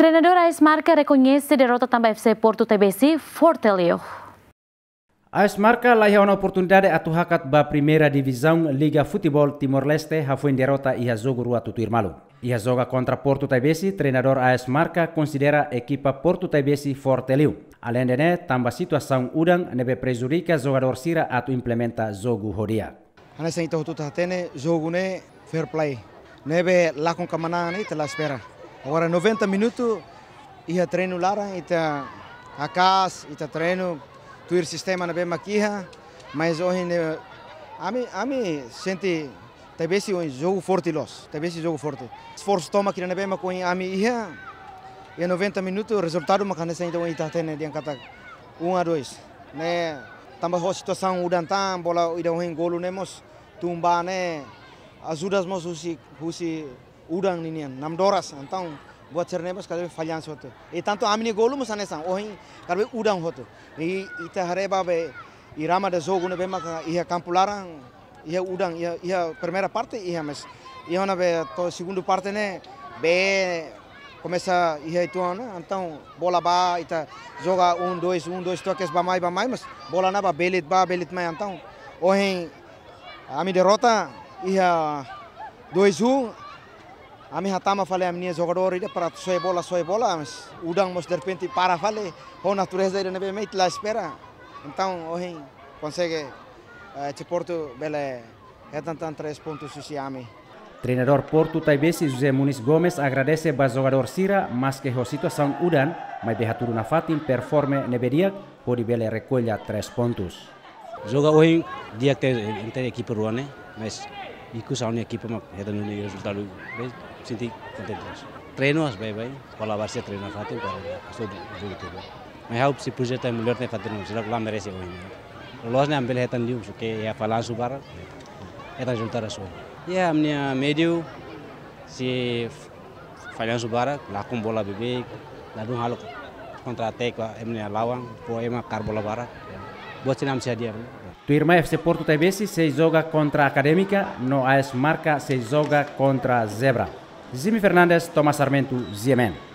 Treinador AS Marca reconhece derrota também FC Porto TBC Fortaleza. AS Marca laia uma oportunidade a tuhakat ba primeira divisão Liga Futebol Timor-Leste hafuen derrota e jogo rua tutuir malu. Ia e zoga contra Porto Taibesi, treinador AS Marca considera equipa Porto Taibesi Fortaleza. Além de né, tambah situação udang nebe prejudica jogador sira atu implementa jogo horia. Anesa ito tutatene jogo ne fair play. Nebe lakon kamanani tela espera. Agora 90 minutos ia treino lá, tá ia a casa, ia tá treino, tuir sistema na bem aqui, mas hoje né, a mim, a mim sente talvez tá um jogo forte los, talvez um jogo forte. Esforço toma aqui na bem com a mim ia e 90 minutos o resultado então, né, né, uma canessa então está tendo de encata 1 a 2, né? Também a situação udan tam bola ida um golo nemos tumba né? Ajudas mos usi usi udang ni nian nam doras antang buat cerne bas kadang falyans hoto e tanto amini golu musane sang ohin kadang udang hoto e ita hare babe e de jogo ne bema ka ia campularang ia udang ia ia primeira parte ia mas ia na be to segundo parte ne be começa ia ituana então bola ba ita joga um dois um dois toques ba mai ba mai mas bola na ba belit ba belit mai então ohin ami derrota ia dois um a minha ফালে আমি নিয়ে ঝগড় রে পারা সয়ে bola mas o আমি উডাং মসদের পেন্তি পারা ফালে হো না তুরে যাই নেবে মে lá espera então hoje consegue este eh, porto bela é tan três pontos se ami Treinador Porto Taibesi José Muniz Gomes agradece ao jogador Sira, mas que a situação udan, mas de Haturu fatin performe neberia, pode bela recolha três pontos. Joga hoje dia que tem equipe ruana, mas i que ho saben l'equip amb aquest un resultat bé, em sentit content. Treino as bem bem, quan la Barça treino a para però això és l'últim. Mai hau puser puja melhor millor de Fatim, serà que l'han mereixer avui. Los ne ambel hetan liu, que ja falan su barra, hetan eh, juntar a E a minha mediu, se falan su barra, la com bola bebé, la d'un halo contra a tecla, emnia lawan, po ema carbola barra, né? Tu Sadia. Turma FC Porto Tebesi se joga contra a Acadêmica, no AS Marca se joga contra a Zebra. Zimi Fernandes, Thomas Armento, Ziemen.